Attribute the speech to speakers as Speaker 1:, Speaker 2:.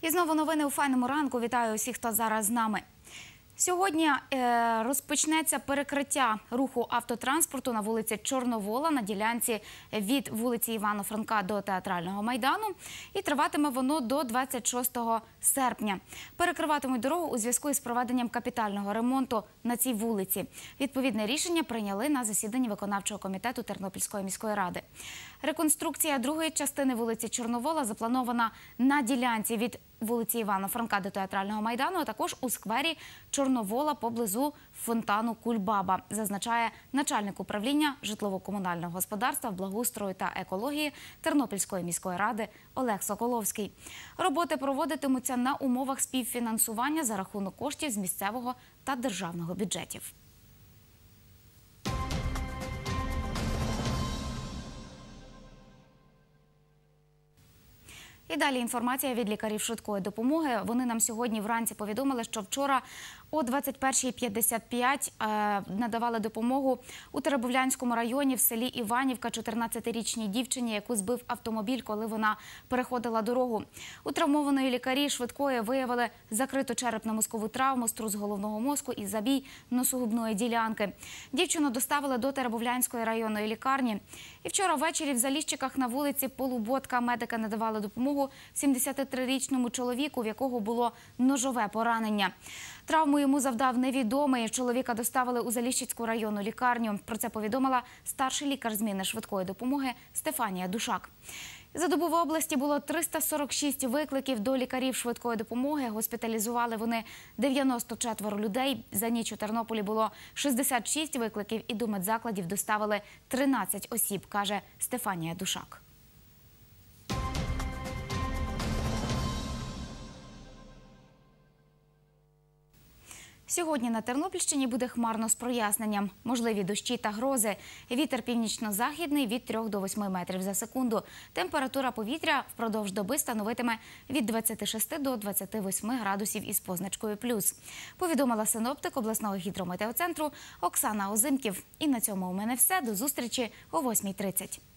Speaker 1: І знову новини у файному ранку. Вітаю усіх, хто зараз з нами. Сьогодні е, розпочнеться перекриття руху автотранспорту на вулиці Чорновола на ділянці від вулиці Івана Франка до театрального майдану, і триватиме воно до 26 серпня. Перекриватимуть дорогу у зв'язку із проведенням капітального ремонту на цій вулиці. Відповідне рішення прийняли на засіданні виконавчого комітету Тернопільської міської ради. Реконструкція другої частини вулиці Чорновола запланована на ділянці від вулиці Івана Франка до театрального майдану, а також у сквері Чорновола поблизу фонтану Кульбаба, зазначає начальник управління житлово-комунального господарства, благоустрою та екології Тернопільської міської ради Олег Соколовський. Роботи проводитимуться на умовах співфінансування за рахунок коштів з місцевого та державного бюджетів. І далі інформація від лікарів швидкої допомоги. Вони нам сьогодні вранці повідомили, що вчора о 21.55 е, надавали допомогу у Теребовлянському районі в селі Іванівка, 14-річній дівчині, яку збив автомобіль, коли вона переходила дорогу. У травмованої лікарі швидкої виявили закриту черепно-мозкову травму, струс головного мозку і забій носогубної ділянки. Дівчину доставили до Теребовлянської районної лікарні. І вчора ввечері в Заліщиках на вулиці Полуботка медики надавали допомогу допомогу 73-річному чоловіку, в якого було ножове поранення. Травму йому завдав невідомий. Чоловіка доставили у Заліщицьку районну лікарню. Про це повідомила старший лікар зміни швидкої допомоги Стефанія Душак. За добу в області було 346 викликів до лікарів швидкої допомоги. Госпіталізували вони 94 людей. За ніч у Тернополі було 66 викликів, і до медзакладів доставили 13 осіб, каже Стефанія Душак. Сьогодні на Тернопільщині буде хмарно з проясненням. Можливі дощі та грози. Вітер північно-західний від 3 до 8 метрів за секунду. Температура повітря впродовж доби становитиме від 26 до 28 градусів із позначкою плюс. Повідомила синоптик обласного гідрометеоцентру Оксана Озимків. І на цьому у мене все. До зустрічі о 8.30.